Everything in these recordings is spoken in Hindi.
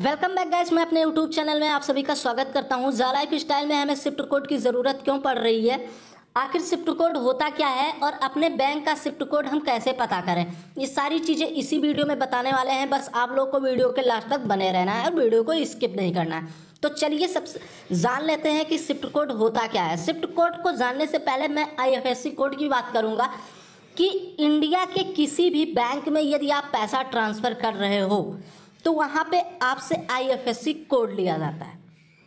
वेलकम बैक गाइस मैं अपने यूट्यूब चैनल में आप सभी का स्वागत करता हूँ जा लाइफ स्टाइल में हमें शिफ्ट कोड की ज़रूरत क्यों पड़ रही है आखिर शिफ्ट कोड होता क्या है और अपने बैंक का शिफ्ट कोड हम कैसे पता करें ये सारी चीज़ें इसी वीडियो में बताने वाले हैं बस आप लोग को वीडियो के लास्ट तक बने रहना है और वीडियो को स्किप नहीं करना है तो चलिए सब जान लेते हैं कि शिफ्ट कोड होता क्या है शिफ्ट कोड को जानने से पहले मैं आई कोड की बात करूँगा कि इंडिया के किसी भी बैंक में यदि आप पैसा ट्रांसफ़र कर रहे हो तो वहाँ पे आपसे आईएफएससी कोड लिया जाता है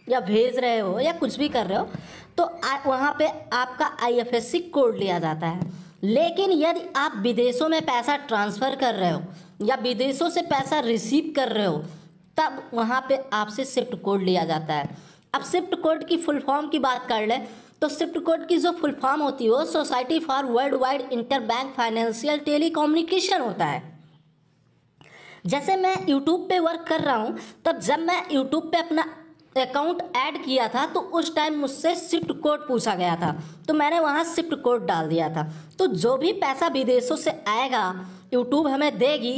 या भेज रहे हो या कुछ भी कर रहे हो तो वहाँ पे आपका आईएफएससी कोड लिया जाता है लेकिन यदि आप विदेशों में पैसा ट्रांसफ़र कर रहे हो या विदेशों से पैसा रिसीव कर रहे हो तब वहाँ पे आपसे शिफ्ट कोड लिया जाता है अब शिफ्ट कोड की फुल फॉर्म की बात कर लें तो स्विफ्ट कोड की जो फुल फॉर्म होती है वो society for worldwide interbank financial telecommunication होता है जैसे मैं यूट्यूब पे वर्क कर रहा हूँ तब जब मैं यूट्यूब पे अपना अकाउंट ऐड किया था तो उस टाइम मुझसे स्विफ्ट कोड पूछा गया था तो मैंने वहाँ स्विफ्ट कोड डाल दिया था तो जो भी पैसा विदेशों से आएगा यूट्यूब हमें देगी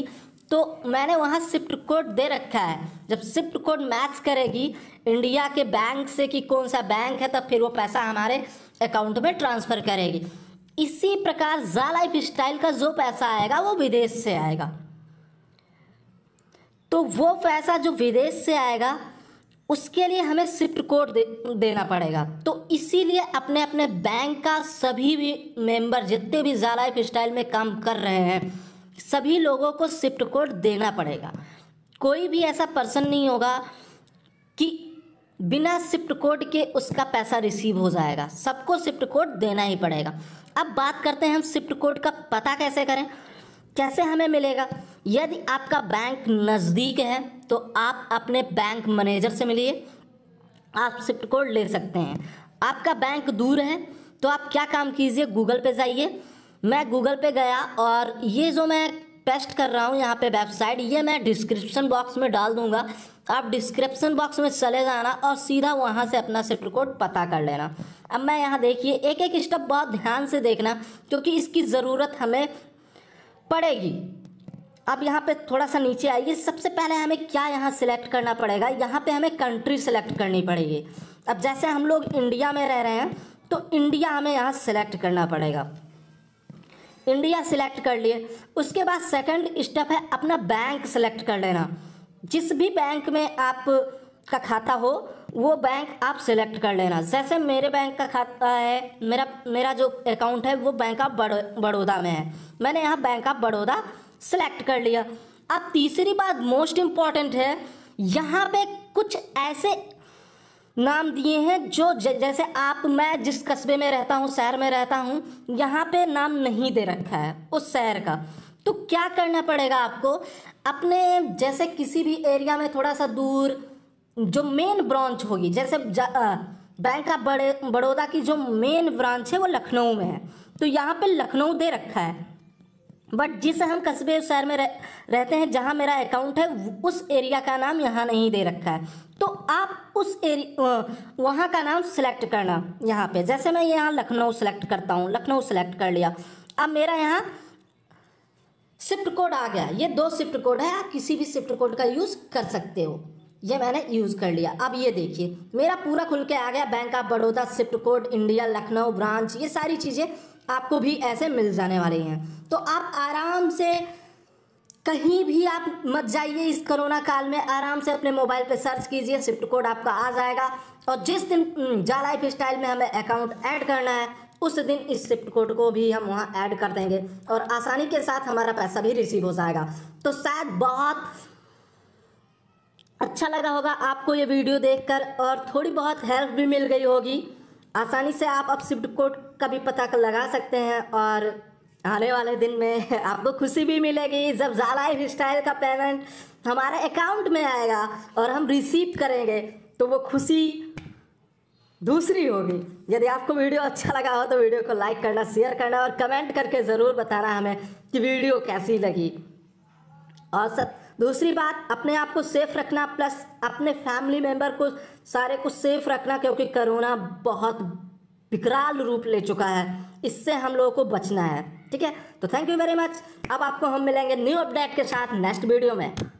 तो मैंने वहाँ शिफ्ट कोड दे रखा है जब शिफ्ट कोड मैच करेगी इंडिया के बैंक से कि कौन सा बैंक है तब फिर वो पैसा हमारे अकाउंट में ट्रांसफ़र करेगी इसी प्रकार जा लाइफ स्टाइल का जो पैसा आएगा वो विदेश से आएगा तो वो पैसा जो विदेश से आएगा उसके लिए हमें शिफ्ट कोड दे, देना पड़ेगा तो इसीलिए अपने अपने बैंक का सभी भी मेंबर जितने भी जा लाइफ स्टाइल में काम कर रहे हैं सभी लोगों को शिफ्ट कोड देना पड़ेगा कोई भी ऐसा पर्सन नहीं होगा कि बिना शिफ्ट कोड के उसका पैसा रिसीव हो जाएगा सबको शिफ्ट कोड देना ही पड़ेगा अब बात करते हैं हम शिफ्ट कोड का पता कैसे करें कैसे हमें मिलेगा यदि आपका बैंक नज़दीक है तो आप अपने बैंक मैनेजर से मिलिए आप शिफ्ट कोड ले सकते हैं आपका बैंक दूर है तो आप क्या काम कीजिए गूगल पे जाइए मैं गूगल पे गया और ये जो मैं पेस्ट कर रहा हूँ यहाँ पे वेबसाइट ये मैं डिस्क्रिप्शन बॉक्स में डाल दूंगा आप डिस्क्रिप्शन बॉक्स में चले जाना और सीधा वहाँ से अपना सेट कोड पता कर लेना अब मैं यहाँ देखिए एक एक स्टेप बहुत ध्यान से देखना क्योंकि इसकी ज़रूरत हमें पड़ेगी अब यहाँ पे थोड़ा सा नीचे आइए सबसे पहले हमें क्या यहाँ सेलेक्ट करना पड़ेगा यहाँ पे हमें कंट्री सेलेक्ट करनी पड़ेगी अब जैसे हम लोग इंडिया में रह रहे हैं तो इंडिया हमें यहाँ सेलेक्ट करना पड़ेगा इंडिया सिलेक्ट कर लिए उसके बाद सेकंड स्टेप है अपना बैंक सेलेक्ट कर लेना जिस भी बैंक में आप का खाता हो वो बैंक आप सिलेक्ट कर लेना जैसे मेरे बैंक का खाता है मेरा मेरा जो अकाउंट है वो बैंक ऑफ बड़ौदा में है मैंने यहाँ बैंक ऑफ बड़ौदा सेलेक्ट कर लिया अब तीसरी बात मोस्ट इम्पॉर्टेंट है यहाँ पे कुछ ऐसे नाम दिए हैं जो जैसे आप मैं जिस कस्बे में रहता हूँ शहर में रहता हूँ यहाँ पे नाम नहीं दे रखा है उस शहर का तो क्या करना पड़ेगा आपको अपने जैसे किसी भी एरिया में थोड़ा सा दूर जो मेन ब्रांच होगी जैसे बैंक ऑफ बड़े बड़ौदा की जो मेन ब्रांच है वो लखनऊ में है तो यहाँ पे लखनऊ दे रखा है बट जिस हम कस्बे शहर में रह, रहते हैं जहाँ मेरा अकाउंट है उस एरिया का नाम यहाँ नहीं दे रखा है तो आप उस एरिया वहाँ का नाम सिलेक्ट करना यहाँ पे जैसे मैं यहाँ लखनऊ सेलेक्ट करता हूँ लखनऊ सेलेक्ट कर लिया अब मेरा यहाँ शिफ्ट कोड आ गया ये दो शिफ्ट कोड है आप किसी भी शिफ्ट कोड का यूज़ कर सकते हो ये मैंने यूज़ कर लिया अब ये देखिए मेरा पूरा खुल के आ गया bank of Baroda swift code India Lucknow branch ये सारी चीज़ें आपको भी ऐसे मिल जाने वाली हैं तो आप आराम से कहीं भी आप मत जाइए इस कोरोना काल में आराम से अपने मोबाइल पे सर्च कीजिए स्विफ्ट कोड आपका आ जाएगा और जिस दिन हम्म, जा लाइफ स्टाइल में हमें अकाउंट ऐड करना है उस दिन इस स्विफ्ट कोड को भी हम वहाँ ऐड कर देंगे और आसानी के साथ हमारा पैसा भी रिसीव हो जाएगा तो शायद बहुत अच्छा लगा होगा आपको ये वीडियो देखकर और थोड़ी बहुत हेल्प भी मिल गई होगी आसानी से आप अब स्विफ्ट कोड का भी पता लगा सकते हैं और आने वाले दिन में आपको खुशी भी मिलेगी जब ज़ाला हेयर स्टाइल का पेमेंट हमारे अकाउंट में आएगा और हम रिसीव करेंगे तो वो खुशी दूसरी होगी यदि आपको वीडियो अच्छा लगा हो तो वीडियो को लाइक करना शेयर करना और कमेंट करके ज़रूर बताना हमें कि वीडियो कैसी लगी और सब दूसरी बात अपने आप को सेफ रखना प्लस अपने फैमिली मेंबर को सारे को सेफ रखना क्योंकि कोरोना बहुत विकराल रूप ले चुका है इससे हम लोगों को बचना है ठीक है तो थैंक यू वेरी मच अब आपको हम मिलेंगे न्यू अपडेट के साथ नेक्स्ट वीडियो में